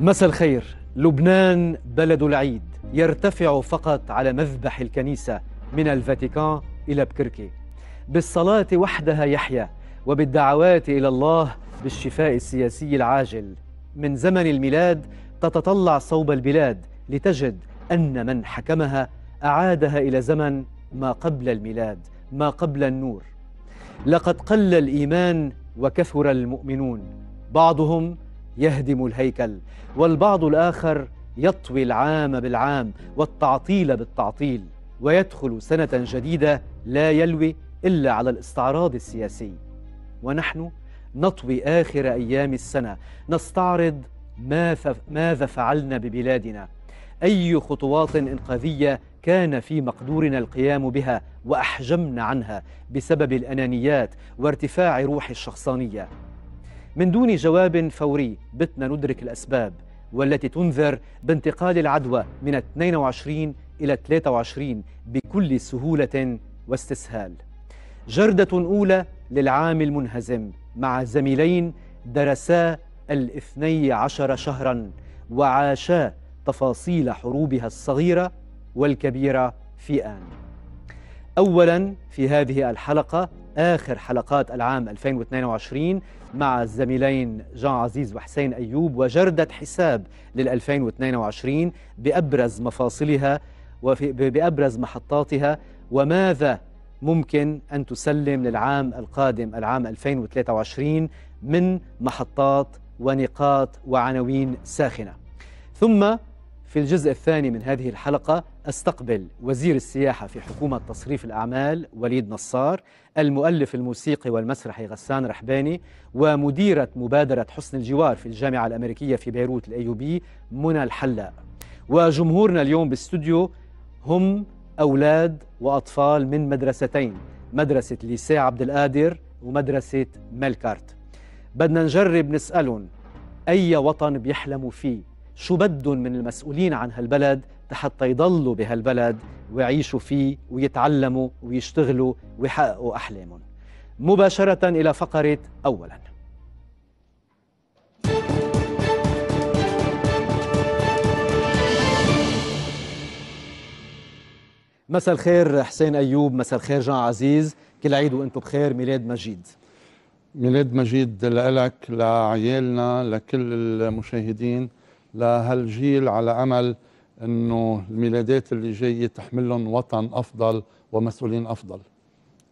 مساء الخير لبنان بلد العيد يرتفع فقط على مذبح الكنيسة من الفاتيكان إلى بكركي بالصلاة وحدها يحيى وبالدعوات إلى الله بالشفاء السياسي العاجل من زمن الميلاد تتطلع صوب البلاد لتجد أن من حكمها أعادها إلى زمن ما قبل الميلاد ما قبل النور لقد قل الإيمان وكثر المؤمنون بعضهم يهدم الهيكل والبعض الآخر يطوي العام بالعام والتعطيل بالتعطيل ويدخل سنة جديدة لا يلوي إلا على الاستعراض السياسي ونحن نطوي آخر أيام السنة نستعرض ماذا فعلنا ببلادنا أي خطوات إنقاذية كان في مقدورنا القيام بها وأحجمنا عنها بسبب الأنانيات وارتفاع روح الشخصانية من دون جواب فوري بتنا ندرك الأسباب والتي تنذر بانتقال العدوى من 22 إلى 23 بكل سهولة واستسهال جردة أولى للعام المنهزم مع زميلين درسا الاثني عشر شهرا وعاشا تفاصيل حروبها الصغيرة والكبيرة في آن أولا في هذه الحلقة آخر حلقات العام 2022 مع الزميلين جان عزيز وحسين أيوب وجردة حساب لل 2022 بأبرز مفاصلها وبأبرز محطاتها وماذا ممكن أن تسلم للعام القادم العام 2023 من محطات ونقاط وعناوين ساخنة ثم في الجزء الثاني من هذه الحلقة أستقبل وزير السياحة في حكومة تصريف الأعمال وليد نصار المؤلف الموسيقي والمسرحي غسان رحباني ومديرة مبادرة حسن الجوار في الجامعة الأمريكية في بيروت الأيوبي منى الحلاق وجمهورنا اليوم باستوديو هم أولاد وأطفال من مدرستين مدرسة ليسي عبد القادر ومدرسة ملكارت بدنا نجرب نسألهم أي وطن بيحلموا فيه شو بدهم من المسؤولين عن هالبلد حتى يضلوا بهالبلد ويعيشوا فيه ويتعلموا ويشتغلوا ويحققوا أحلامهم مباشرة إلى فقرة أولاً مساء الخير حسين أيوب مساء الخير جان عزيز كل عيد وانتم بخير ميلاد مجيد ميلاد مجيد لك لعيالنا لكل المشاهدين لهالجيل على امل انه الميلادات اللي جايه تحمل لهم وطن افضل ومسؤولين افضل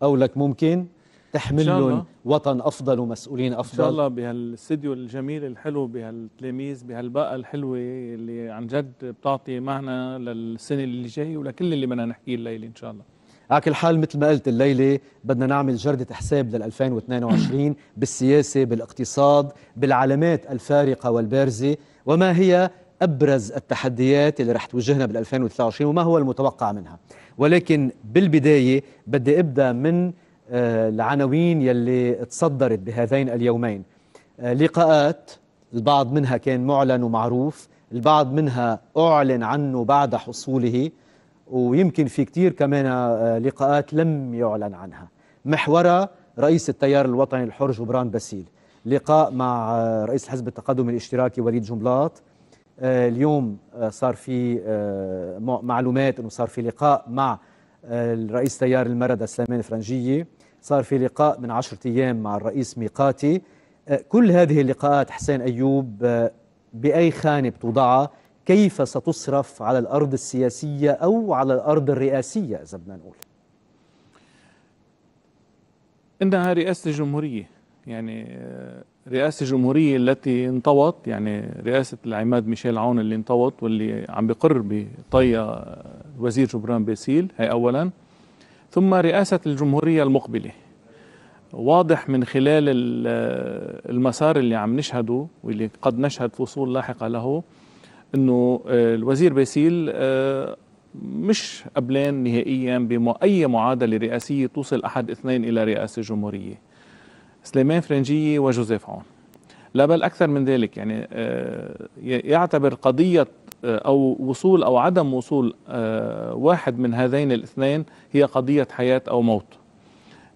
او لك ممكن تحمل لهم وطن افضل ومسؤولين افضل ان شاء الله بهالاستديو الجميل الحلو بهالتلاميذ بهالباقه الحلوه اللي عن جد بتعطي معنى للسنه اللي جايه ولكل اللي بدنا نحكيه الليله ان شاء الله على كل حال مثل ما قلت الليلة بدنا نعمل جردة حساب لل 2022 بالسياسة بالاقتصاد بالعلامات الفارقة والبارزة وما هي أبرز التحديات اللي رح توجهنا بال 2023 وما هو المتوقع منها ولكن بالبداية بدي أبدأ من آه، العناوين يلي تصدرت بهذين اليومين آه، لقاءات البعض منها كان معلن ومعروف البعض منها أعلن عنه بعد حصوله ويمكن في كتير كمان آه، لقاءات لم يعلن عنها محورها رئيس التيار الوطني الحر جبران باسيل لقاء مع رئيس حزب التقدم الاشتراكي وليد جنبلاط آه، اليوم آه، صار في آه، معلومات انه صار في لقاء مع الرئيس تيار المردة سليمان فرنجية صار في لقاء من عشرة أيام مع الرئيس ميقاتي كل هذه اللقاءات حسين أيوب بأي خانة بتوضعها كيف ستصرف على الأرض السياسية أو على الأرض الرئاسية إذا بدنا نقول إنها رئاسة الجمهورية يعني رئاسة الجمهورية التي انطوت يعني رئاسة العماد ميشيل عون اللي انطوت واللي عم بقر بطية وزير جبران باسيل هي أولا ثم رئاسة الجمهورية المقبلة واضح من خلال المسار اللي عم نشهده واللي قد نشهد فصول لاحقة له أنه آه، الوزير باسيل آه، مش قبلان نهائيا بأي معادلة رئاسية توصل أحد اثنين إلى رئاسة الجمهورية سليمان فرنجية وجوزيف عون لا بل أكثر من ذلك يعني آه، يعتبر قضية آه، أو وصول أو عدم وصول آه، واحد من هذين الاثنين هي قضية حياة أو موت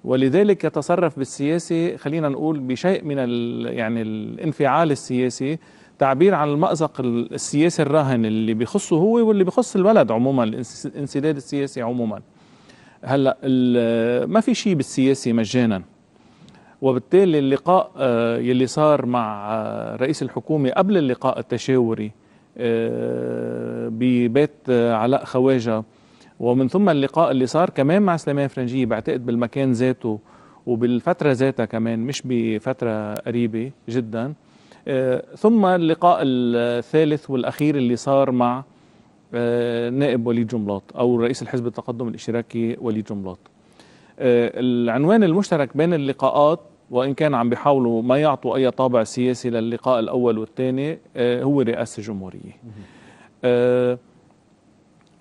ولذلك يتصرف بالسياسي خلينا نقول بشيء من الـ يعني الانفعال السياسي تعبير عن المأزق السياسي الراهن اللي بيخصه هو واللي بيخص البلد عموما الانسداد السياسي عموما هلا ما في شيء بالسياسي مجانا وبالتالي اللقاء آه، يلي صار مع آه، رئيس الحكومة قبل اللقاء التشاوري آه، ببيت علاء خواجة ومن ثم اللقاء اللي صار كمان مع سليمان فرنجية بعتقد بالمكان ذاته وبالفترة ذاتها كمان مش بفترة قريبة جدا ثم اللقاء الثالث والأخير اللي صار مع نائب وليد جملاط أو رئيس الحزب التقدم الاشتراكي وليد جملاط آه، العنوان المشترك بين اللقاءات وإن كان عم بيحاولوا ما يعطوا أي طابع سياسي للقاء الأول والثاني آه، هو رئاسة جمهورية آه،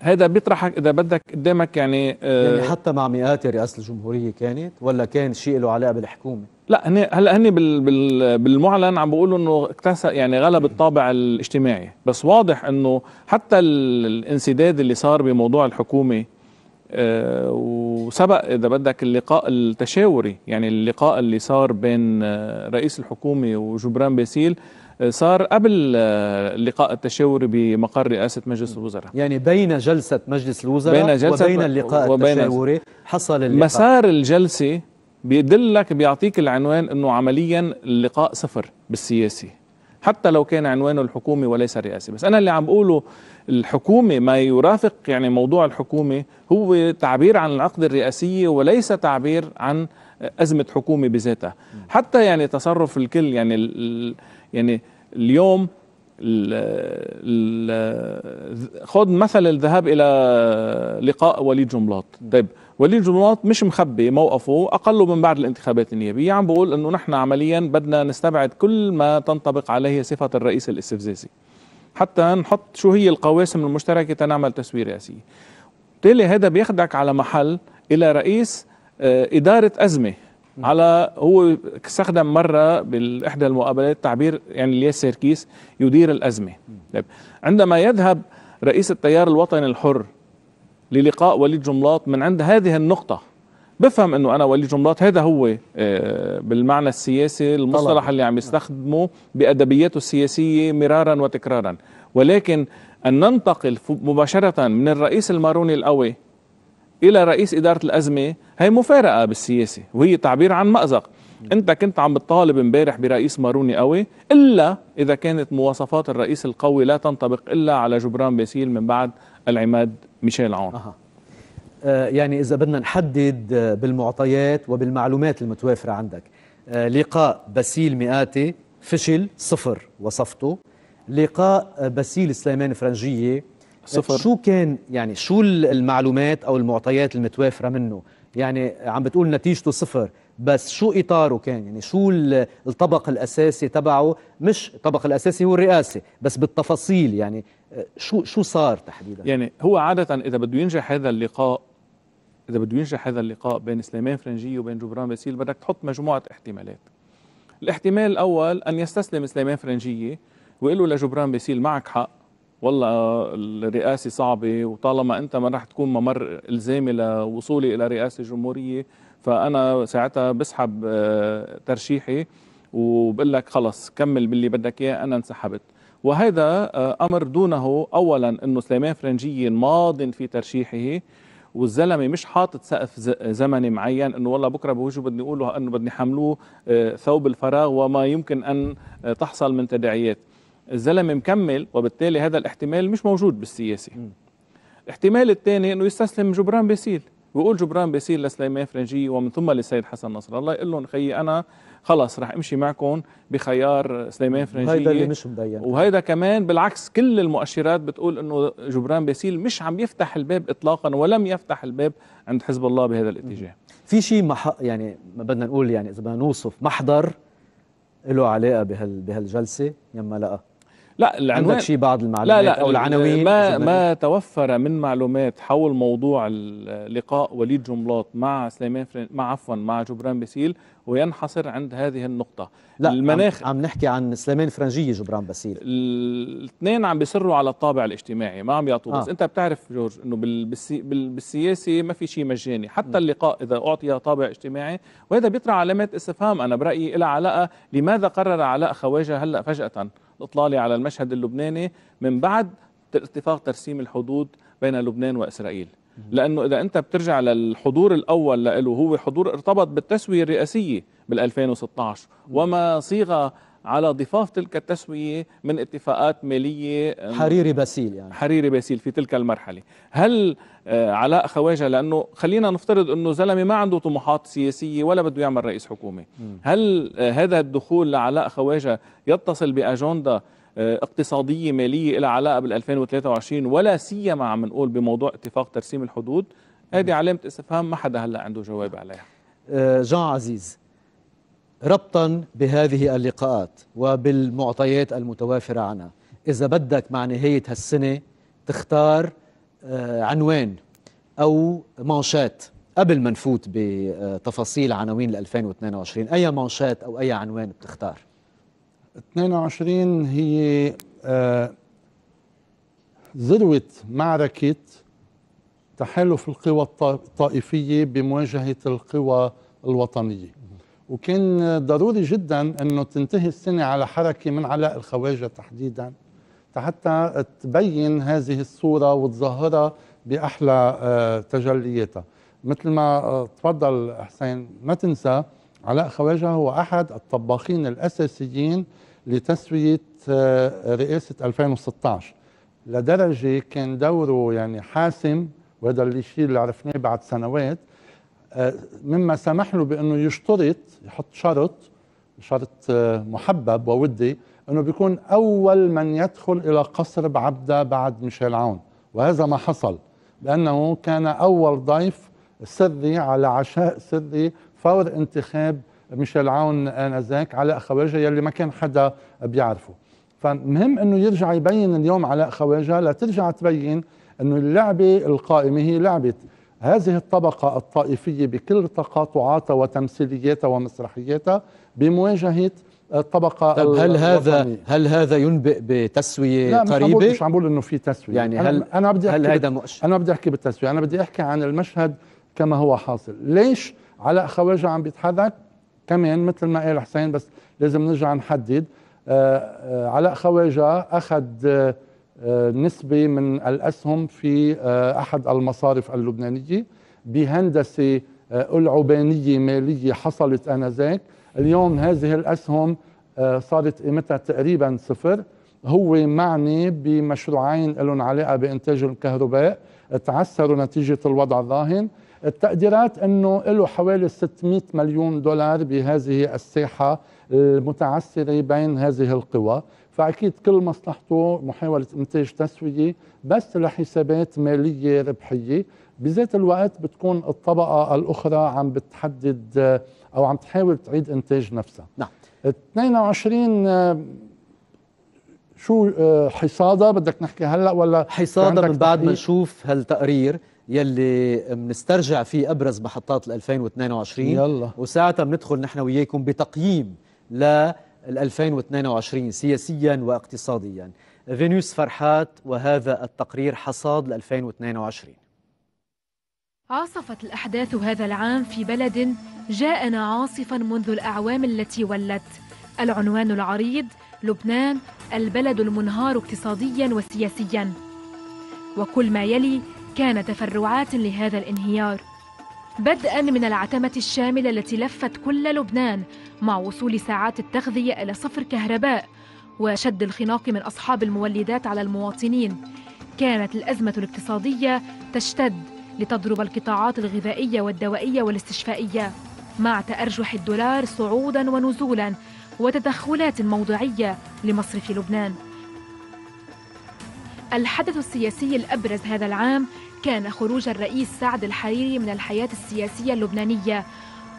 هذا بيطرحك إذا بدك قدامك يعني يعني حتى مع مئات رئاسة الجمهورية كانت ولا كان شيء له علاقة بالحكومة لا هن هلا هن بال بال بالمعلن عم بيقولوا انه اكتسب يعني غلب الطابع الاجتماعي بس واضح انه حتى الانسداد اللي صار بموضوع الحكومه آه، وسبق اذا بدك اللقاء التشاوري يعني اللقاء اللي صار بين آه، رئيس الحكومه وجبران باسيل آه، صار قبل اللقاء التشاوري بمقر رئاسه مجلس الوزراء يعني بين جلسه مجلس الوزراء بين جلسة وبين اللقاء وبين التشاوري حصل اللقاء مسار الجلسه بيدلك بيعطيك العنوان انه عمليا اللقاء صفر بالسياسي حتى لو كان عنوانه الحكومي وليس الرئاسي بس أنا اللي عم بقوله الحكومة ما يرافق يعني موضوع الحكومة هو تعبير عن العقد الرئاسية وليس تعبير عن أزمة حكومة بذاتها حتى يعني تصرف الكل يعني يعني اليوم ال ال مثل الذهاب إلى لقاء وليد جملاط طيب وليد جماط مش مخبي موقفه اقله من بعد الانتخابات النيابيه عم بقول انه نحن عمليا بدنا نستبعد كل ما تنطبق عليه صفه الرئيس الاستفزازي حتى نحط شو هي القواسم المشتركه تنعمل تسويه رئاسيه بالتالي هذا بيخدعك على محل الى رئيس آه، اداره ازمه على هو استخدم مره باحدى المقابلات تعبير يعني الياس سيركيس يدير الازمه طيب، عندما يذهب رئيس التيار الوطني الحر للقاء وليد جملاط من عند هذه النقطه بفهم انه انا وليد جملاط هذا هو آه، بالمعنى السياسي المصطلح طلع. اللي عم يستخدمه بادبياته السياسيه مرارا وتكرارا ولكن ان ننتقل مباشره من الرئيس الماروني القوي الى رئيس اداره الازمه هي مفارقه بالسياسه وهي تعبير عن مازق انت كنت عم بتطالب امبارح برئيس ماروني قوي الا اذا كانت مواصفات الرئيس القوي لا تنطبق الا على جبران باسيل من بعد العماد ميشيل عون أه. يعني إذا بدنا نحدد آه، بالمعطيات وبالمعلومات المتوافرة عندك آه، لقاء باسيل مئاتي فشل صفر وصفته لقاء آه، باسيل سليمان فرنجية صفر شو كان يعني شو المعلومات أو المعطيات المتوافرة منه يعني عم بتقول نتيجته صفر بس شو إطاره كان يعني شو الطبق الأساسي تبعه مش الطبق الأساسي هو الرئاسة بس بالتفاصيل يعني آه، شو شو صار تحديدا يعني هو عادة إذا بده ينجح هذا اللقاء إذا بده ينجح هذا اللقاء بين سليمان فرنجي وبين جبران باسيل بدك تحط مجموعة احتمالات الاحتمال الأول أن يستسلم سليمان فرنجية ويقول له لجبران باسيل معك حق والله الرئاسة صعبة وطالما أنت ما راح تكون ممر إلزامي لوصولي إلى رئاسة جمهورية فانا ساعتها بسحب آه، ترشيحي وبقول لك خلص كمل باللي بدك اياه انا انسحبت وهذا آه، امر دونه اولا انه سليمان فرنجي ماض في ترشيحه والزلمه مش حاطط سقف زمني معين انه والله بكره بوجه بدي اقوله انه بدي حملوه آه، ثوب الفراغ وما يمكن ان تحصل من تداعيات الزلمه مكمل وبالتالي هذا الاحتمال مش موجود بالسياسه الاحتمال الثاني انه يستسلم جبران باسيل بيقول جبران بيصير لسليمان فرنجي ومن ثم للسيد حسن نصر الله يقول لهم خيي انا خلص رح امشي معكم بخيار سليمان فرنجي هيدا اللي مش مبين وهيدا كمان بالعكس كل المؤشرات بتقول انه جبران باسيل مش عم يفتح الباب اطلاقا ولم يفتح الباب عند حزب الله بهذا الاتجاه في شيء يعني ما بدنا نقول يعني اذا بدنا نوصف محضر له علاقه بهال بهالجلسه يما لقى لا العنوان عندك شيء بعض المعلومات لا لا او العناوين ما ما توفر من معلومات حول موضوع لقاء وليد جملاط مع سليمان فرن مع عفوا مع جبران باسيل وينحصر عند هذه النقطه لا المناخ عم, عم نحكي عن سليمان فرنجيه جبران باسيل الاثنين عم بيصروا على الطابع الاجتماعي ما عم يعطوا آه. بس انت بتعرف جورج انه بالسياسه ما في شيء مجاني حتى اللقاء اذا اعطي طابع اجتماعي وهذا بيطرح علامات استفهام انا برايي لها علاقه لماذا قرر علاء خواجه هلا فجاه الإطلالة على المشهد اللبناني من بعد اتفاق ترسيم الحدود بين لبنان وإسرائيل لأنه إذا أنت بترجع للحضور الأول له هو حضور ارتبط بالتسوية الرئاسية بال2016 وما صيغة على ضفاف تلك التسوية من اتفاقات مالية حريري باسيل يعني حريري باسيل في تلك المرحلة هل آه، علاء خواجه لأنه خلينا نفترض أنه زلمة ما عنده طموحات سياسية ولا بده يعمل رئيس حكومة هل آه، هذا الدخول لعلاء خواجه يتصل بأجندة آه، اقتصادية مالية لها علاقة بال 2023 ولا سيما عم نقول بموضوع اتفاق ترسيم الحدود هذه علامة استفهام ما حدا هلا عنده جواب عليها جان عزيز ربطا بهذه اللقاءات وبالمعطيات المتوافرة عنها إذا بدك مع نهاية هالسنة تختار آه، عنوان أو مانشات قبل ما نفوت بتفاصيل عناوين 2022 أي مانشات أو أي عنوان بتختار 22 هي آه، ذروة معركة تحالف القوى الطائفية بمواجهة القوى الوطنية وكان ضروري جدا انه تنتهي السنه على حركه من علاء الخواجه تحديدا حتى تبين هذه الصوره وتظهرها باحلى آه، تجلياتها مثل ما آه، تفضل حسين ما تنسى علاء خواجه هو احد الطباخين الاساسيين لتسويه آه، رئاسه 2016 لدرجه كان دوره يعني حاسم وهذا الشيء اللي عرفناه بعد سنوات آه، مما سمح له بانه يشترط يحط شرط شرط آه، محبب وودي انه بيكون اول من يدخل الى قصر بعبده بعد ميشيل عون وهذا ما حصل لانه كان اول ضيف سري على عشاء سري فور انتخاب ميشيل عون انذاك علاء خواجه يلي ما كان حدا بيعرفه فمهم انه يرجع يبين اليوم علاء خواجه لترجع تبين انه اللعبه القائمه هي لعبه هذه الطبقة الطائفية بكل تقاطعاتها وتمثيلياتها ومسرحياتها بمواجهة الطبقة طب هل هذا هل هذا ينبئ بتسوية لا قريبة؟ لا مش عم بقول انه في تسوية يعني هل انا بدي أحكي هل هذا مؤشر؟ انا بدي احكي بالتسوية، انا بدي احكي عن المشهد كما هو حاصل، ليش علاء خواجه عم بيتحرك؟ كمان مثل ما قال حسين بس لازم نرجع نحدد آآ آه، آآ آه، علاء خواجه اخذ آه، آه، نسبة من الأسهم في آه، أحد المصارف اللبنانية بهندسة آه، ألعبانية مالية حصلت آنذاك اليوم هذه الأسهم صارت قيمتها تقريبا صفر هو معني بمشروعين لهم علاقة بإنتاج الكهرباء تعثروا نتيجة الوضع الراهن التقديرات أنه له حوالي 600 مليون دولار بهذه الساحة المتعثرة بين هذه القوى فأكيد كل مصلحته محاولة إنتاج تسوية بس لحسابات مالية ربحية بذات الوقت بتكون الطبقة الأخرى عم بتحدد أو عم تحاول تعيد إنتاج نفسها نعم 22 آه، شو آه، حصاده بدك نحكي هلا ولا حصاده من بعد ما نشوف هالتقرير يلي بنسترجع فيه ابرز محطات ال 2022 يلا وساعتها بندخل نحن وياكم بتقييم ل 2022 سياسيا واقتصاديا فينوس فرحات وهذا التقرير حصاد ل 2022 عاصفت الأحداث هذا العام في بلد جاءنا عاصفا منذ الأعوام التي ولت العنوان العريض لبنان البلد المنهار اقتصاديا وسياسيا وكل ما يلي كان تفرعات لهذا الانهيار بدءا من العتمة الشاملة التي لفت كل لبنان مع وصول ساعات التغذية إلى صفر كهرباء وشد الخناق من أصحاب المولدات على المواطنين كانت الأزمة الاقتصادية تشتد لتضرب القطاعات الغذائية والدوائية والاستشفائية مع تأرجح الدولار صعودا ونزولا وتدخلات موضعية لمصرف لبنان الحدث السياسي الأبرز هذا العام كان خروج الرئيس سعد الحريري من الحياة السياسية اللبنانية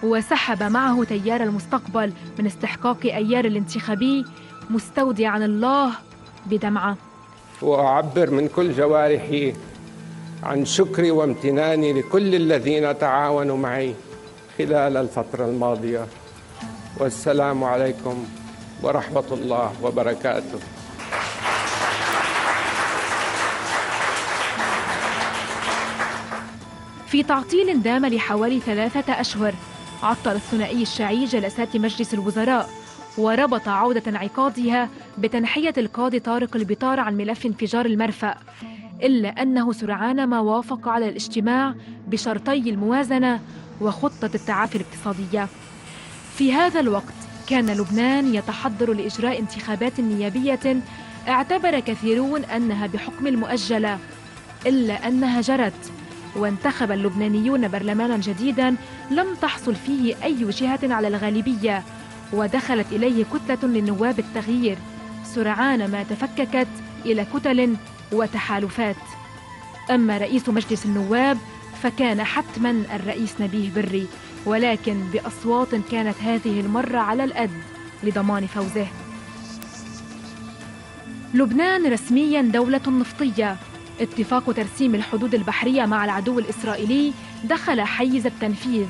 وسحب معه تيار المستقبل من استحقاق أيار الانتخابي مستودعا الله بدمعة وأعبر من كل جوارحي عن شكري وامتناني لكل الذين تعاونوا معي خلال الفترة الماضية والسلام عليكم ورحمة الله وبركاته في تعطيل دام لحوالي ثلاثة أشهر عطل الثنائي الشعي جلسات مجلس الوزراء وربط عودة انعقادها بتنحية القاضي طارق البطار عن ملف انفجار المرفأ إلا أنه سرعان ما وافق على الاجتماع بشرطي الموازنة وخطة التعافي الاقتصادية في هذا الوقت كان لبنان يتحضر لإجراء انتخابات نيابية اعتبر كثيرون أنها بحكم المؤجلة إلا أنها جرت وانتخب اللبنانيون برلمانا جديدا لم تحصل فيه أي جهة على الغالبية ودخلت إليه كتلة للنواب التغيير سرعان ما تفككت إلى كتل وتحالفات أما رئيس مجلس النواب فكان حتما الرئيس نبيه بري ولكن بأصوات كانت هذه المرة على الأد لضمان فوزه لبنان رسميا دولة نفطية اتفاق ترسيم الحدود البحرية مع العدو الإسرائيلي دخل حيز التنفيذ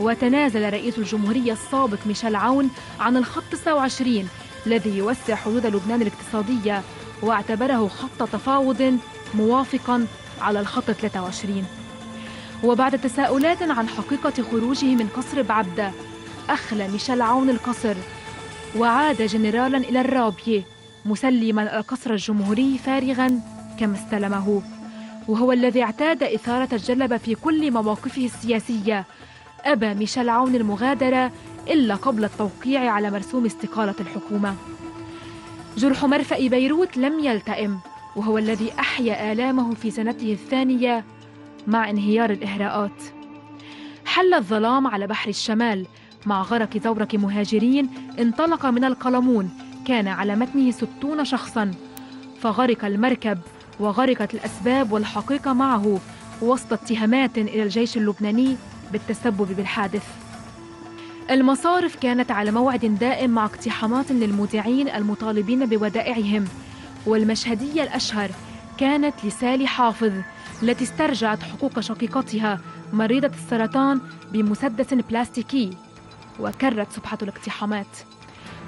وتنازل رئيس الجمهورية السابق ميشيل عون عن الخط 29 الذي يوسع حدود لبنان الاقتصادية واعتبره خط تفاوض موافقا على الخط 23 وبعد تساؤلات عن حقيقة خروجه من قصر بعبدة أخلى ميشيل عون القصر وعاد جنرالا إلى الرابية مسلما القصر الجمهوري فارغا كما استلمه وهو الذي اعتاد إثارة الجلب في كل مواقفه السياسية أبى ميشيل عون المغادرة إلا قبل التوقيع على مرسوم استقالة الحكومة جرح مرفأ بيروت لم يلتئم وهو الذي أحيا آلامه في سنته الثانية مع انهيار الإهراءات حل الظلام على بحر الشمال مع غرق زورق مهاجرين انطلق من القلمون كان على متنه ستون شخصا فغرق المركب وغرقت الأسباب والحقيقة معه وسط اتهامات إلى الجيش اللبناني بالتسبب بالحادث المصارف كانت على موعد دائم مع اقتحامات للمودعين المطالبين بودائعهم والمشهدية الأشهر كانت لسالي حافظ التي استرجعت حقوق شقيقتها مريضة السرطان بمسدس بلاستيكي وكرت سبحة الاقتحامات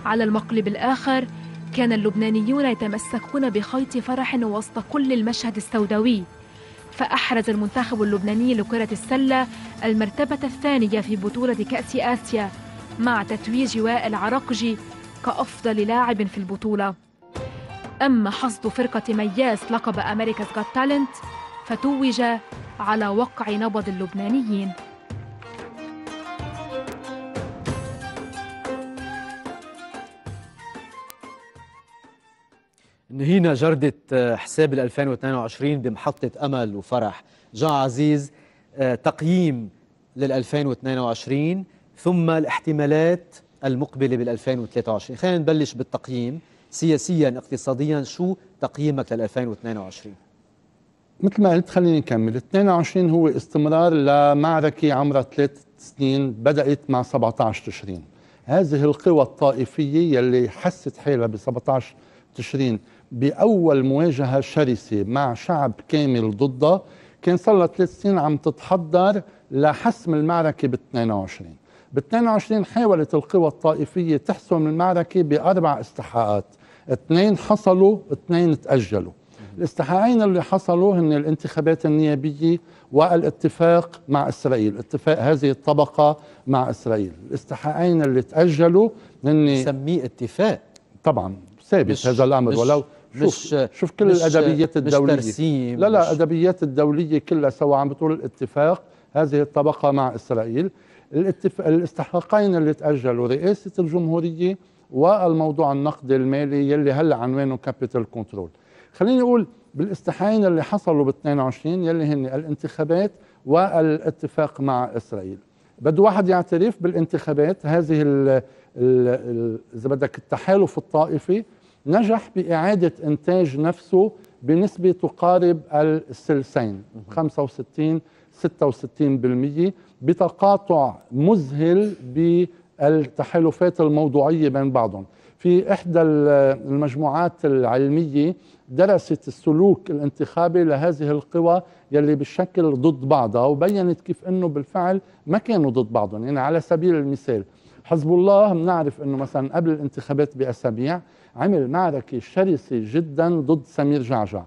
على المقلب الآخر كان اللبنانيون يتمسكون بخيط فرح وسط كل المشهد السوداوي فأحرز المنتخب اللبناني لكرة السلة المرتبة الثانية في بطولة كأس آسيا مع تتويج وائل عرقجي كأفضل لاعب في البطولة أما حصد فرقة مياس لقب أمريكا جات تالنت فتوج على وقع نبض اللبنانيين نهينا جردة آه، حساب 2022 بمحطة أمل وفرح جاء عزيز آه، تقييم لل 2022 ثم الاحتمالات المقبلة بال 2023 خلينا نبلش بالتقييم سياسيا اقتصاديا شو تقييمك لل 2022 مثل ما قلت خليني نكمل 22 هو استمرار لمعركة عمرها ثلاث سنين بدأت مع 17 تشرين هذه القوى الطائفية يلي حست حالها ب 17 تشرين بأول مواجهة شرسة مع شعب كامل ضده كان صار لها ثلاث سنين عم تتحضر لحسم المعركة بال 22 ب 22 حاولت القوى الطائفية تحسم المعركة بأربع استحقاقات اثنين حصلوا اثنين تأجلوا الاستحقاقين اللي حصلوا هن الانتخابات النيابية والاتفاق مع إسرائيل اتفاق هذه الطبقة مع إسرائيل الاستحقاقين اللي تأجلوا هن سميه اتفاق طبعا ثابت هذا الأمر ولو مش شوف, كل مش الادبيات الدوليه مش لا لا الادبيات الدوليه كلها سواء عم بتقول الاتفاق هذه الطبقه مع اسرائيل الاتف... الاستحقاقين اللي تاجلوا رئاسه الجمهوريه والموضوع النقدي المالي يلي هلا عنوانه كابيتال كنترول خليني اقول بالاستحقاقين اللي حصلوا ب 22 يلي هن الانتخابات والاتفاق مع اسرائيل بده واحد يعترف بالانتخابات هذه اذا بدك التحالف الطائفي نجح بإعادة إنتاج نفسه بنسبة تقارب السلسين 65 66% بتقاطع مذهل بالتحالفات الموضوعية بين بعضهم في إحدى المجموعات العلمية درست السلوك الانتخابي لهذه القوى يلي بالشكل ضد بعضها وبينت كيف أنه بالفعل ما كانوا ضد بعضهم يعني على سبيل المثال حزب الله بنعرف أنه مثلا قبل الانتخابات بأسابيع عمل معركة شرسة جدا ضد سمير جعجع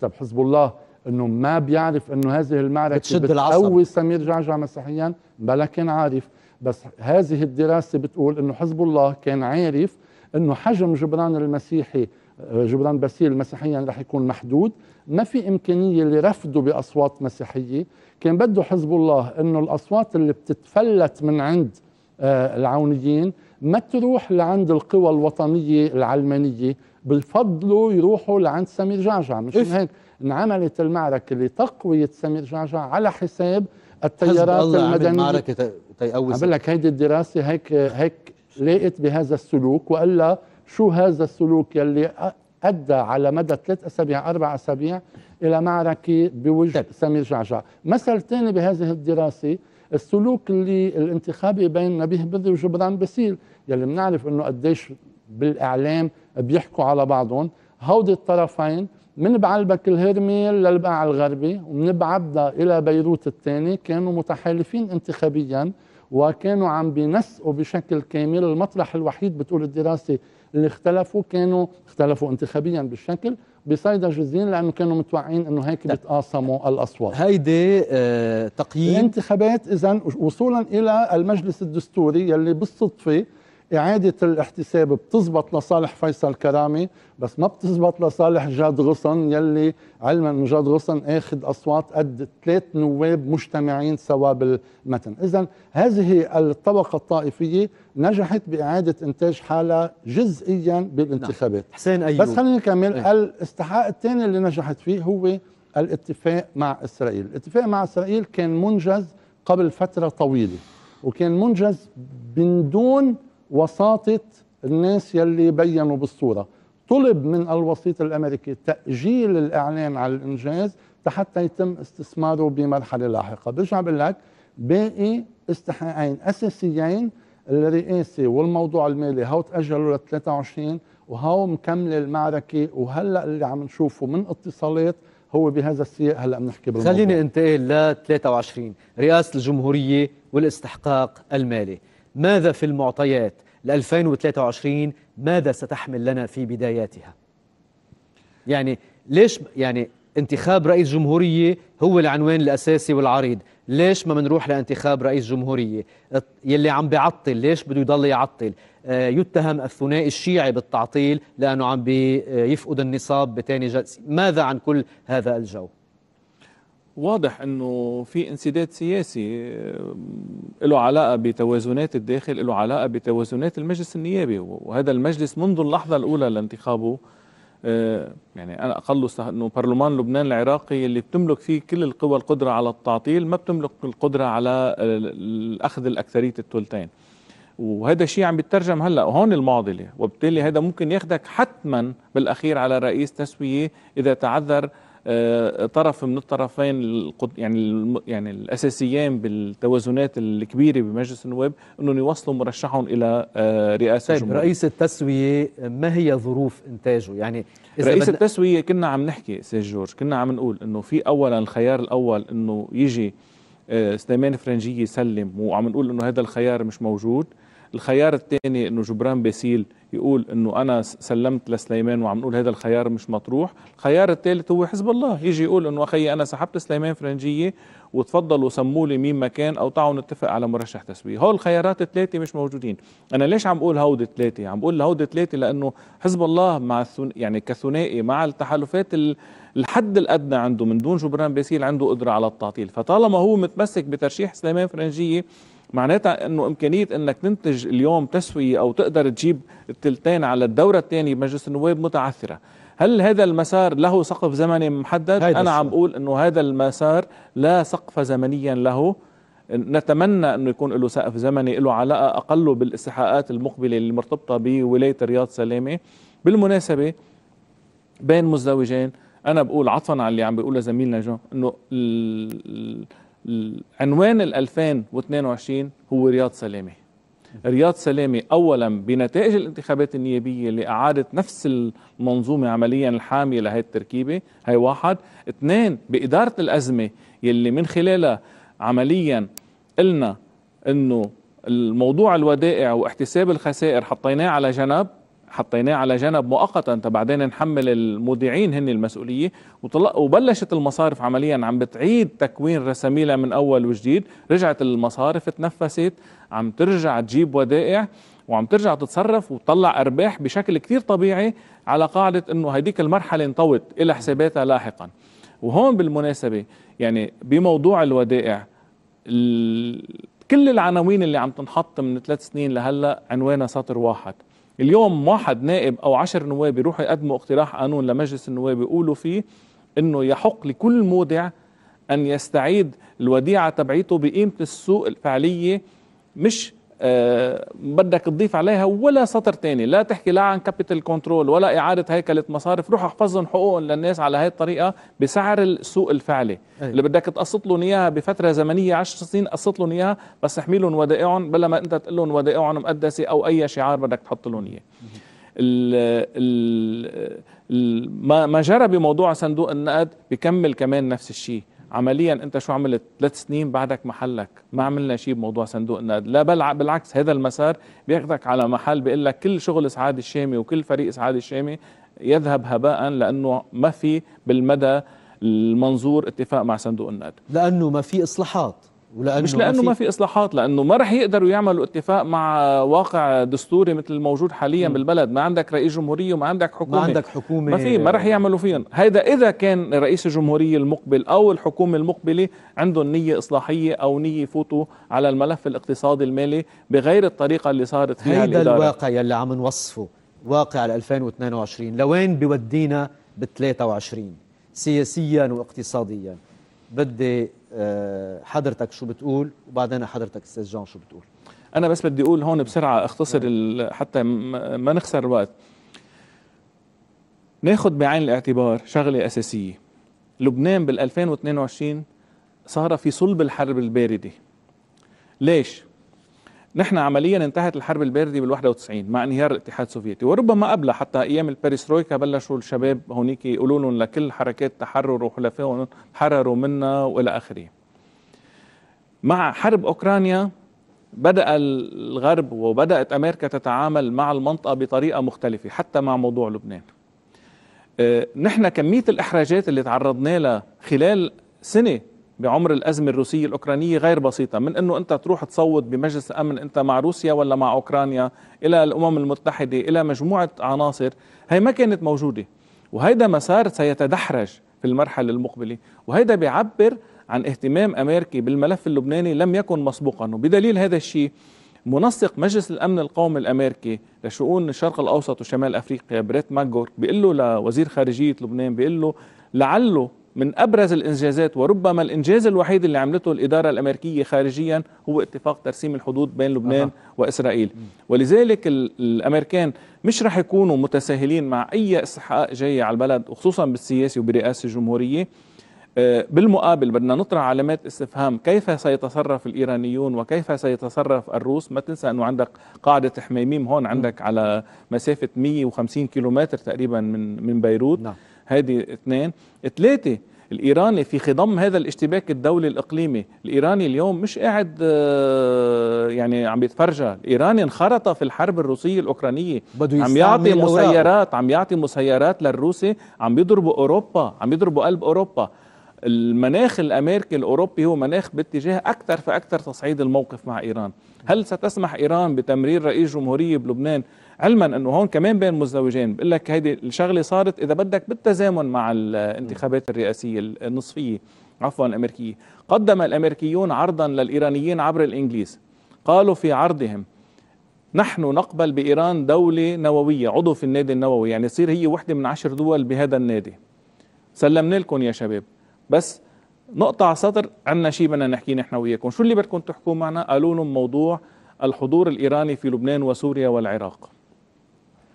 طب حزب الله انه ما بيعرف انه هذه المعركة بتشد بتقوي سمير جعجع مسيحيا بلا كان عارف بس هذه الدراسة بتقول انه حزب الله كان عارف انه حجم جبران المسيحي آه، جبران باسيل مسيحيا رح يكون محدود ما في إمكانية لرفضه بأصوات مسيحية كان بده حزب الله أنه الأصوات اللي بتتفلت من عند آه، العونيين ما تروح لعند القوى الوطنية العلمانية بالفضلوا يروحوا لعند سمير جعجع مش هيك انعملت المعركة لتقوية سمير جعجع على حساب التيارات المدنية معركة تيقوي بقول لك هيدي الدراسة هيك هيك لقيت بهذا السلوك وإلا شو هذا السلوك يلي أدى على مدى ثلاث أسابيع أربع أسابيع إلى معركة بوجه طيب. سمير جعجع مثل ثاني بهذه الدراسة السلوك اللي الانتخابي بين نبيه بذي وجبران باسيل يلي بنعرف انه قديش بالاعلام بيحكوا على بعضهم هودي الطرفين من بعلبك الهرمي للباع الغربي ومن بعبدا الى بيروت الثاني كانوا متحالفين انتخابيا وكانوا عم بينسقوا بشكل كامل المطرح الوحيد بتقول الدراسه اللي اختلفوا كانوا اختلفوا انتخابيا بالشكل بصيدا جزئين لانه كانوا متوقعين انه هيك بيتقاسموا الاصوات هيدي آه، تقييم الانتخابات اذا وصولا الى المجلس الدستوري يلي بالصدفه إعادة الاحتساب بتزبط لصالح فيصل كرامي بس ما بتزبط لصالح جاد غصن يلي علما من جاد غصن أخذ أصوات قد ثلاث نواب مجتمعين سوا بالمتن إذا هذه الطبقة الطائفية نجحت بإعادة إنتاج حالها جزئيا بالانتخابات نعم. حسين أيوب بس خلينا نكمل ايه. الاستحقاق الثاني اللي نجحت فيه هو الاتفاق مع إسرائيل الاتفاق مع إسرائيل كان منجز قبل فترة طويلة وكان منجز من دون وساطه الناس يلي بينوا بالصوره طلب من الوسيط الامريكي تاجيل الاعلان عن الانجاز حتى يتم استثماره بمرحله لاحقه برجع بقول لك باقي استحقاقين اساسيين الرئاسي والموضوع المالي هاو تاجلوا ل 23 وهاو مكمل المعركه وهلا اللي عم نشوفه من اتصالات هو بهذا السياق هلا بنحكي بالموضوع خليني انتقل ل 23 رئاسه الجمهوريه والاستحقاق المالي ماذا في المعطيات ل 2023 ماذا ستحمل لنا في بداياتها يعني ليش يعني انتخاب رئيس جمهورية هو العنوان الأساسي والعريض ليش ما بنروح لانتخاب رئيس جمهورية يلي عم بيعطل ليش بده يضل يعطل آه يتهم الثنائي الشيعي بالتعطيل لأنه عم بيفقد آه، النصاب بتاني جلسة ماذا عن كل هذا الجو واضح انه في انسداد سياسي آه، له علاقه بتوازنات الداخل له علاقه بتوازنات المجلس النيابي وهذا المجلس منذ اللحظه الاولى لانتخابه آه، يعني انا اقل انه برلمان لبنان العراقي اللي بتملك فيه كل القوى القدره على التعطيل ما بتملك القدره على اخذ الاكثريه الثلثين وهذا الشيء عم بيترجم هلا هون المعضله وبالتالي هذا ممكن ياخذك حتما بالاخير على رئيس تسويه اذا تعذر آه، طرف من الطرفين يعني يعني الاساسيين بالتوازنات الكبيره بمجلس النواب انهم يوصلوا مرشحهم الى آه، رئاسه طيب رئيس التسويه ما هي ظروف انتاجه يعني إذا رئيس التسويه كنا عم نحكي سيد جورج كنا عم نقول انه في اولا الخيار الاول انه يجي آه، سليمان فرنجي يسلم وعم نقول انه هذا الخيار مش موجود الخيار الثاني انه جبران باسيل يقول انه انا سلمت لسليمان وعم نقول هذا الخيار مش مطروح، الخيار الثالث هو حزب الله يجي يقول انه اخي انا سحبت سليمان فرنجيه وتفضلوا سموا لي مين ما كان او تعالوا نتفق على مرشح تسويه، هول الخيارات الثلاثه مش موجودين، انا ليش عم بقول هودي ثلاثه؟ عم بقول هودي ثلاثه لانه حزب الله مع الثن... يعني كثنائي مع التحالفات ال... الحد الادنى عنده من دون جبران باسيل عنده قدره على التعطيل، فطالما هو متمسك بترشيح سليمان فرنجيه معناتها انه امكانيه انك تنتج اليوم تسويه او تقدر تجيب الثلثين على الدوره الثانيه بمجلس النواب متعثره هل هذا المسار له سقف زمني محدد انا عم بقول انه هذا المسار لا سقف زمنيا له نتمنى انه يكون له سقف زمني له علاقه اقل بالاستحقاقات المقبله المرتبطه بولايه رياض سلامه بالمناسبه بين مزدوجين انا بقول عطفا على اللي عم بيقوله زميلنا جون انه عنوان ال 2022 هو رياض سلامه رياض سلامه اولا بنتائج الانتخابات النيابيه اللي اعادت نفس المنظومه عمليا الحاميه لهي التركيبه هي واحد اثنين باداره الازمه يلي من خلالها عمليا قلنا انه الموضوع الودائع واحتساب الخسائر حطيناه على جنب حطيناه على جنب مؤقتا بعدين نحمل المودعين هن المسؤوليه وبلشت المصارف عمليا عم بتعيد تكوين رساميلها من اول وجديد رجعت المصارف تنفست عم ترجع تجيب ودائع وعم ترجع تتصرف وتطلع ارباح بشكل كثير طبيعي على قاعده انه هديك المرحله انطوت الى حساباتها لاحقا وهون بالمناسبه يعني بموضوع الودائع كل العناوين اللي عم تنحط من ثلاث سنين لهلا عنوانها سطر واحد اليوم واحد نائب او عشر نواب يروحوا يقدموا اقتراح قانون لمجلس النواب يقولوا فيه انه يحق لكل مودع ان يستعيد الوديعه تبعيته بقيمه السوق الفعليه مش آه، بدك تضيف عليها ولا سطر تاني لا تحكي لا عن كابيتال كنترول ولا إعادة هيكلة مصارف روح احفظهم حقوقهم للناس على هاي الطريقة بسعر السوق الفعلي أي. اللي بدك تقسط لهم إياها بفترة زمنية 10 سنين قسط لهم إياها بس احمي لهم ودائعهم بلا ما أنت تقول لهم ودائعهم مقدسة أو أي شعار بدك تحط لهم إياه ما جرى بموضوع صندوق النقد بكمل كمان نفس الشيء عمليا انت شو عملت ثلاث سنين بعدك محلك ما عملنا شيء بموضوع صندوق النقد لا بل بالعكس هذا المسار بياخذك على محل بيقول لك كل شغل سعاد الشامي وكل فريق سعاد الشامي يذهب هباء لانه ما في بالمدى المنظور اتفاق مع صندوق النقد لانه ما في اصلاحات ولأنه مش لانه ما في, اصلاحات لانه ما رح يقدروا يعملوا اتفاق مع واقع دستوري مثل الموجود حاليا م. بالبلد ما عندك رئيس جمهوريه وما عندك حكومه ما عندك حكومه ما في ما رح يعملوا فيهم هذا اذا كان رئيس الجمهوريه المقبل او الحكومه المقبله عندهم نيه اصلاحيه او نيه يفوتوا على الملف الاقتصادي المالي بغير الطريقه اللي صارت فيها هيدا الواقع يلي عم نوصفه واقع 2022 لوين بيودينا ب 23 سياسيا واقتصاديا بدي آه، حضرتك شو بتقول وبعدين حضرتك استاذ جان شو بتقول انا بس بدي اقول هون بسرعه اختصر حتى ما نخسر وقت ناخذ بعين الاعتبار شغله اساسيه لبنان بال 2022 صار في صلب الحرب البارده ليش نحن عمليا انتهت الحرب الباردة بال 91 مع انهيار الاتحاد السوفيتي وربما قبل حتى ايام البريسترويكا بلشوا الشباب هونيك يقولوا لهم لكل حركات تحرر وحلفائهم حرروا منا والى اخره. مع حرب اوكرانيا بدأ الغرب وبدأت أمريكا تتعامل مع المنطقة بطريقة مختلفة حتى مع موضوع لبنان أه، نحن كمية الإحراجات اللي تعرضنا لها خلال سنة بعمر الأزمة الروسية الأوكرانية غير بسيطة من أنه أنت تروح تصوت بمجلس الأمن أنت مع روسيا ولا مع أوكرانيا إلى الأمم المتحدة إلى مجموعة عناصر هي ما كانت موجودة وهيدا مسار سيتدحرج في المرحلة المقبلة وهيدا بيعبر عن اهتمام أمريكي بالملف اللبناني لم يكن مسبوقا وبدليل هذا الشيء منسق مجلس الامن القومي الامريكي لشؤون الشرق الاوسط وشمال افريقيا بريت ماجور بيقول له لوزير خارجيه لبنان بيقول له لعله من ابرز الانجازات وربما الانجاز الوحيد اللي عملته الاداره الامريكيه خارجيا هو اتفاق ترسيم الحدود بين لبنان أه. واسرائيل ولذلك الامريكان مش رح يكونوا متساهلين مع اي استحقاق جاي على البلد وخصوصا بالسياسه وبرئاسه الجمهوريه آه، بالمقابل بدنا نطرح علامات استفهام كيف سيتصرف الايرانيون وكيف سيتصرف الروس ما تنسى انه عندك قاعده حميميم هون عندك على مسافه 150 كيلومتر تقريبا من من بيروت نعم. هذه اثنين ثلاثة الإيراني في خضم هذا الاشتباك الدولي الإقليمي الإيراني اليوم مش قاعد آه، يعني عم بيتفرجى الإيراني انخرط في الحرب الروسية الأوكرانية بده عم يعطي مسيرات عم يعطي مسيرات للروسي عم بيضربوا أوروبا عم بيضربوا قلب أوروبا المناخ الامريكي الاوروبي هو مناخ باتجاه اكثر فاكثر تصعيد الموقف مع ايران، هل ستسمح ايران بتمرير رئيس جمهوريه بلبنان علما انه هون كمان بين مزدوجين بقول لك هيدي الشغله صارت اذا بدك بالتزامن مع الانتخابات الرئاسيه النصفيه عفوا الامريكيه قدم الامريكيون عرضا للايرانيين عبر الانجليز قالوا في عرضهم نحن نقبل بايران دوله نوويه عضو في النادي النووي يعني تصير هي وحده من عشر دول بهذا النادي سلمنا لكم يا شباب بس نقطع سطر عندنا شيء بدنا نحكيه نحن وياكم شو اللي بدكم تحكوا معنا قالوا لهم موضوع الحضور الإيراني في لبنان وسوريا والعراق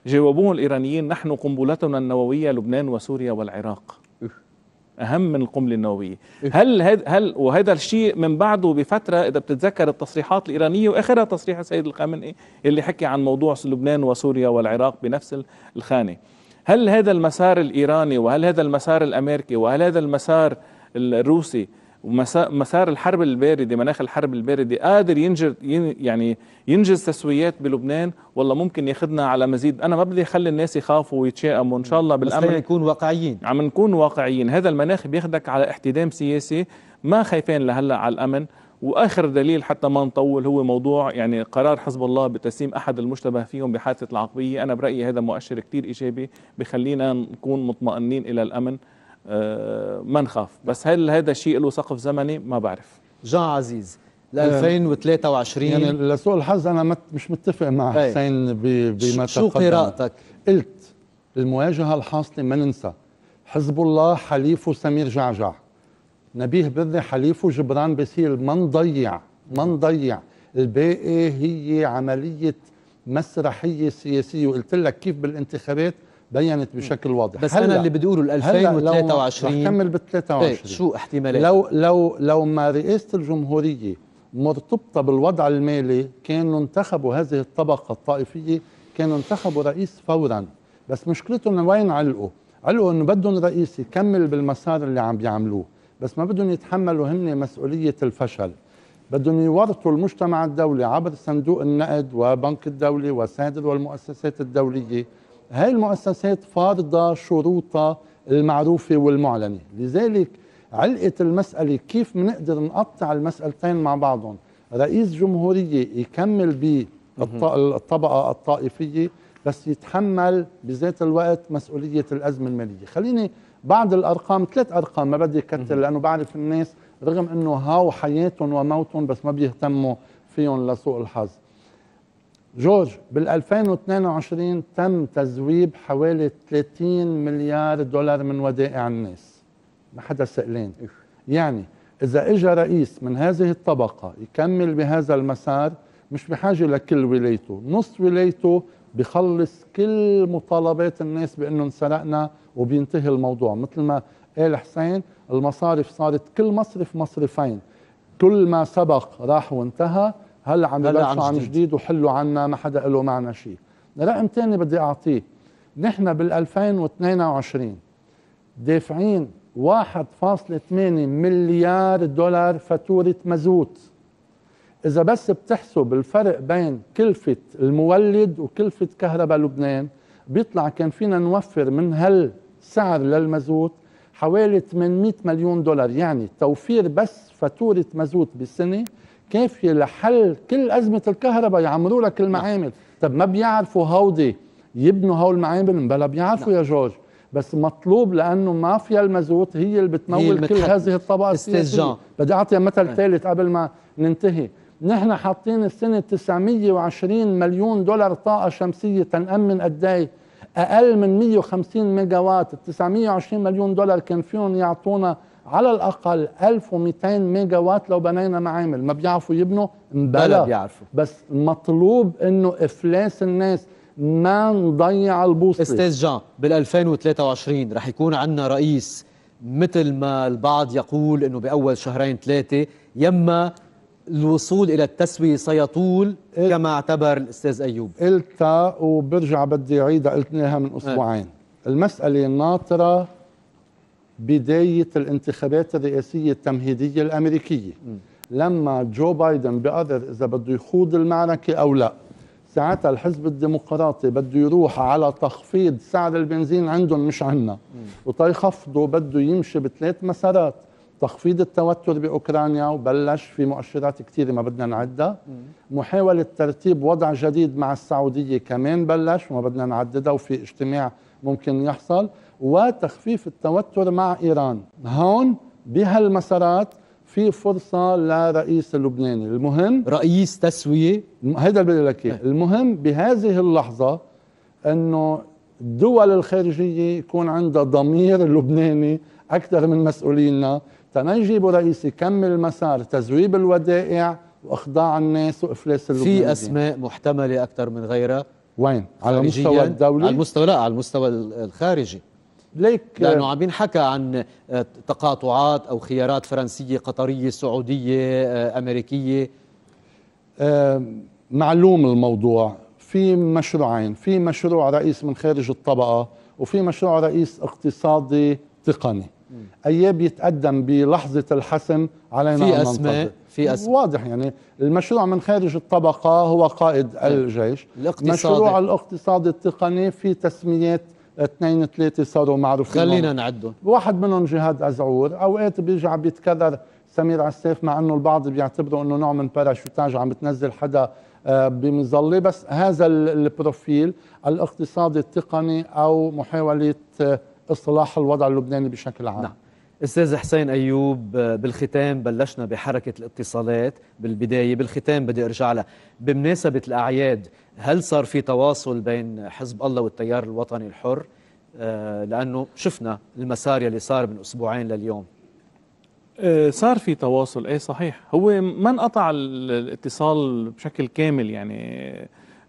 جاوبوه الإيرانيين نحن قنبلتنا النووية لبنان وسوريا والعراق أهم من القنبلة النووية إيه. هل هل وهذا الشيء من بعده بفترة إذا بتتذكر التصريحات الإيرانية وآخرها تصريح السيد الخامنئي اللي حكي عن موضوع لبنان وسوريا والعراق بنفس الخانة هل هذا المسار الإيراني وهل هذا المسار الأمريكي وهل هذا المسار الروسي ومسار الحرب الباردة مناخ الحرب الباردة قادر ينجر يعني ينجز تسويات بلبنان ولا ممكن ياخذنا على مزيد أنا ما بدي أخلي الناس يخافوا ويتشائموا إن شاء الله بالأمن بس نكون واقعيين عم نكون واقعيين هذا المناخ بياخدك على احتدام سياسي ما خايفين لهلا على الأمن واخر دليل حتى ما نطول هو موضوع يعني قرار حزب الله بتسليم احد المشتبه فيهم بحادثه العقبيه انا برايي هذا مؤشر كثير ايجابي بخلينا نكون مطمئنين الى الامن آه، ما نخاف بس هل هذا الشيء له سقف زمني ما بعرف جا عزيز ل 2023 يعني لسوء الحظ انا مش متفق مع إيه. حسين بما شو قراءتك؟ قلت المواجهه الحاصله ما ننسى حزب الله حليفه سمير جعجع نبيه بذي حليفه جبران بيسيل ما نضيع ما نضيع الباقي هي عمليه مسرحيه سياسيه وقلت لك كيف بالانتخابات بينت بشكل واضح بس هلأ انا اللي بدي اقوله ال 2023 رح كمل بال 23 إيه، شو احتمالات لو لو لو ما رئاسه الجمهوريه مرتبطه بالوضع المالي كانوا انتخبوا هذه الطبقه الطائفيه كانوا انتخبوا رئيس فورا بس مشكلتهم وين علقوا؟ علقوا انه بدهم رئيس يكمل بالمسار اللي عم بيعملوه بس ما بدهم يتحملوا هن مسؤوليه الفشل بدهم يورطوا المجتمع الدولي عبر صندوق النقد وبنك الدولي وسادر والمؤسسات الدوليه هاي المؤسسات فارضة شروطها المعروفة والمعلنة لذلك علقت المسألة كيف بنقدر نقطع المسألتين مع بعضهم رئيس جمهورية يكمل بالطبقة الطائفية بس يتحمل بذات الوقت مسؤولية الأزمة المالية خليني بعض الأرقام ثلاث أرقام ما بدي كتر لأنه بعرف الناس رغم أنه هاو حياتهم وموتهم بس ما بيهتموا فيهم لسوء الحظ جورج بال 2022 تم تذويب حوالي 30 مليار دولار من ودائع الناس ما حدا سألين إيه. يعني إذا إجا رئيس من هذه الطبقة يكمل بهذا المسار مش بحاجة لكل ولايته نص ولايته بخلص كل مطالبات الناس بأنه انسرقنا وبينتهي الموضوع مثل ما قال حسين المصارف صارت كل مصرف مصرفين كل ما سبق راح وانتهى هلا عم يبلشوا عن جديد وحلوا عنا ما حدا له معنا شيء رقم ثاني بدي اعطيه نحن بال 2022 دافعين 1.8 مليار دولار فاتورة مازوت إذا بس بتحسب الفرق بين كلفة المولد وكلفة كهرباء لبنان بيطلع كان فينا نوفر من هالسعر للمازوت حوالي 800 مليون دولار يعني توفير بس فاتورة مازوت بالسنة كافيه لحل كل ازمه الكهرباء يعمروا لك المعامل نعم. طب ما بيعرفوا هودي يبنوا هول المعامل بلا بيعرفوا يا نعم. جورج بس مطلوب لانه مافيا المازوت هي اللي بتمول كل هذه الطبقه السياسيه بدي اعطي مثل نعم. ثالث قبل ما ننتهي نحن حاطين السنه 920 مليون دولار طاقه شمسيه تنأمن قد إيه؟ اقل من 150 ميجا وات 920 مليون دولار كان فيهم يعطونا على الاقل 1200 ميجا وات لو بنينا معامل ما بيعرفوا يبنوا بلا بيعرفوا بس مطلوب انه افلاس الناس ما نضيع البوصله استاذ جان بال 2023 رح يكون عندنا رئيس مثل ما البعض يقول انه باول شهرين ثلاثه يما الوصول الى التسويه سيطول كما اعتبر الاستاذ ايوب قلتها وبرجع بدي اعيدها قلت من اسبوعين إيه. المساله الناطره بداية الانتخابات الرئاسية التمهيدية الأمريكية لما جو بايدن بقرر إذا بده يخوض المعركة أو لا ساعتها الحزب الديمقراطي بده يروح على تخفيض سعر البنزين عندهم مش عنا وتيخفضوا بده يمشي بثلاث مسارات تخفيض التوتر باوكرانيا وبلش في مؤشرات كثيره ما بدنا نعدها محاوله ترتيب وضع جديد مع السعوديه كمان بلش وما بدنا نعددها وفي اجتماع ممكن يحصل وتخفيف التوتر مع إيران هون بهالمسارات في فرصة لرئيس اللبناني المهم رئيس تسوية هذا اللي بدي لك إيه. المهم بهذه اللحظة أنه الدول الخارجية يكون عندها ضمير لبناني أكثر من مسؤولينا تما يجيبوا رئيس يكمل مسار تزويب الودائع وإخضاع الناس وإفلاس اللبناني في أسماء محتملة أكثر من غيرها وين؟ على المستوى الدولي؟ على المستوى لا على المستوى الخارجي ليك آه، لانه عم بينحكى عن آه، تقاطعات او خيارات فرنسيه قطريه سعوديه آه، امريكيه معلوم الموضوع في مشروعين في مشروع رئيس من خارج الطبقه وفي مشروع رئيس اقتصادي تقني ايه بيتقدم بلحظه الحسم علينا في اسماء في اسماء واضح يعني المشروع من خارج الطبقه هو قائد الجيش الاقتصادي مشروع الاقتصادي التقني في تسميات اثنين ثلاثه صاروا معروفين خلينا نعدهم واحد منهم جهاد ازعور اوقات إيه بيرجع بيتكرر سمير عساف مع انه البعض بيعتبره انه نوع من باراشوتاج عم بتنزل حدا آه، بمظله بس هذا البروفيل الاقتصادي التقني او محاوله آه، اصلاح الوضع اللبناني بشكل عام نعم. استاذ حسين ايوب آه، بالختام بلشنا بحركه الاتصالات بالبدايه بالختام بدي ارجع لها بمناسبه الاعياد هل صار في تواصل بين حزب الله والتيار الوطني الحر آه، لانه شفنا المسار اللي صار من اسبوعين لليوم آه، صار في تواصل اي صحيح هو ما انقطع الاتصال بشكل كامل يعني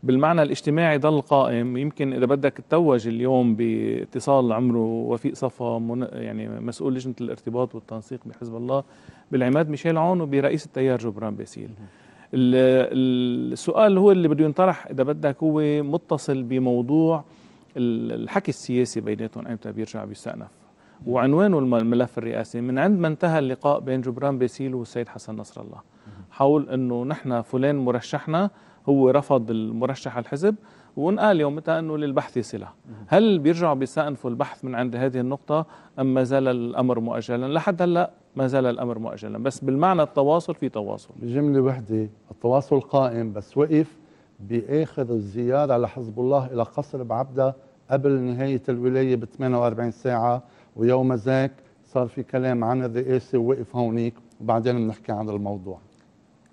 بالمعنى الاجتماعي ضل قائم يمكن اذا بدك تتوج اليوم باتصال عمره وفيق صفا من يعني مسؤول لجنه الارتباط والتنسيق بحزب الله بالعماد ميشيل عون وبرئيس التيار جبران باسيل السؤال هو اللي بده ينطرح اذا بدك هو متصل بموضوع الحكي السياسي بيناتهم امتى بيرجع بيستأنف وعنوانه الملف الرئاسي من عند ما انتهى اللقاء بين جبران باسيل والسيد حسن نصر الله حول انه نحن فلان مرشحنا هو رفض المرشح الحزب وانقال يومتها انه للبحث صله، هل بيرجعوا بيستأنفوا البحث من عند هذه النقطة أم ما زال الأمر مؤجلا؟ لحد هلا ما زال الأمر مؤجلا، بس بالمعنى التواصل في تواصل بجملة وحدة التواصل قائم بس وقف بآخر الزيارة لحزب الله إلى قصر بعبدة قبل نهاية الولاية ب 48 ساعة ويوم ذاك صار في كلام عن الرئاسة ووقف هونيك وبعدين بنحكي عن الموضوع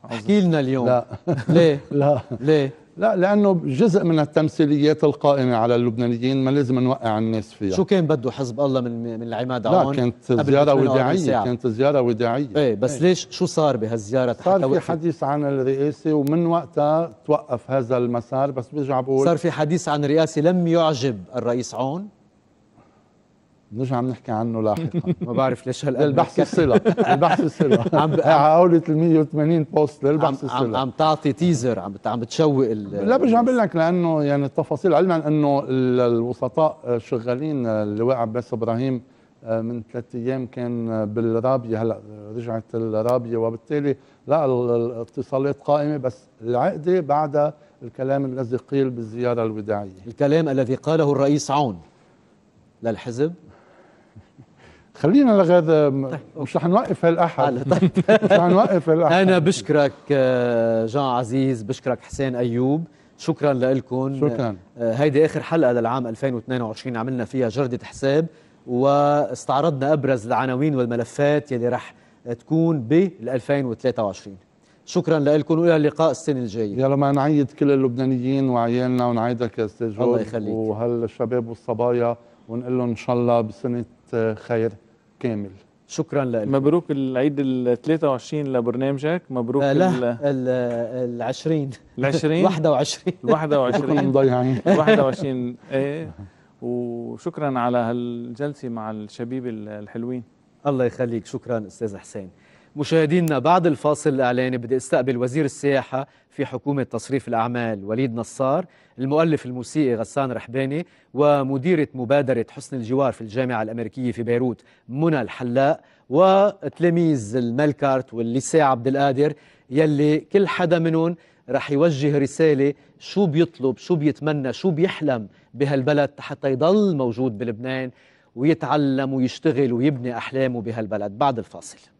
احكي لنا اليوم لا ليه؟ لا ليه؟ لا لانه جزء من التمثيليات القائمه على اللبنانيين ما لازم نوقع الناس فيها شو كان بده حزب الله من من العماد عون؟ لا كانت زياره وداعيه كانت زياره وداعيه ايه بس ايه. ليش شو صار بهالزياره صار في حديث عن الرئاسه ومن وقتها توقف هذا المسار بس برجع بقول صار في حديث عن رئاسه لم يعجب الرئيس عون بنرجع بنحكي عنه لاحقا ما بعرف ليش هلا البحث الصله البحث الصله عم حوالي 180 بوست للبحث الصله عم, تعطي تيزر عم عم بتشوق لا برجع بقول لك لانه يعني التفاصيل علما انه الوسطاء شغالين اللواء عباس ابراهيم آه، من ثلاث ايام كان بالرابيه هلا رجعت الرابيه وبالتالي لا الاتصالات قائمه بس العقده بعد الكلام الذي قيل بالزياره الوداعيه الكلام الذي قاله الرئيس عون للحزب خلينا لغايه طيب. مش رح نوقف هالاحد طيب. مش رح نوقف هالاحد انا بشكرك آه، جان عزيز بشكرك حسين ايوب شكرا لكم شكرا آه، هيدي اخر حلقه للعام 2022 عملنا فيها جرده حساب واستعرضنا ابرز العناوين والملفات يلي رح تكون بال 2023 شكرا لكم والى اللقاء السنه الجايه يلا ما نعيد كل اللبنانيين وعيالنا ونعيدك يا استاذ الله يخليك وهالشباب والصبايا ونقول لهم ان شاء الله بسنه آه، خير كامل شكرا لك مبروك العيد ال 23 لبرنامجك مبروك ال ال 20 ال 20 21 21 مضيعين 21 ايه وشكرا على هالجلسه مع الشبيبه الحلوين الله يخليك شكرا استاذ حسين مشاهدينا بعد الفاصل الإعلاني بدي استقبل وزير السياحة في حكومة تصريف الأعمال وليد نصار المؤلف الموسيقي غسان رحباني ومديرة مبادرة حسن الجوار في الجامعة الأمريكية في بيروت منى الحلاق وتلاميذ الملكارت والليساء عبد القادر يلي كل حدا منهم رح يوجه رسالة شو بيطلب شو بيتمنى شو بيحلم بهالبلد حتى يضل موجود بلبنان ويتعلم ويشتغل ويبني أحلامه بهالبلد بعد الفاصل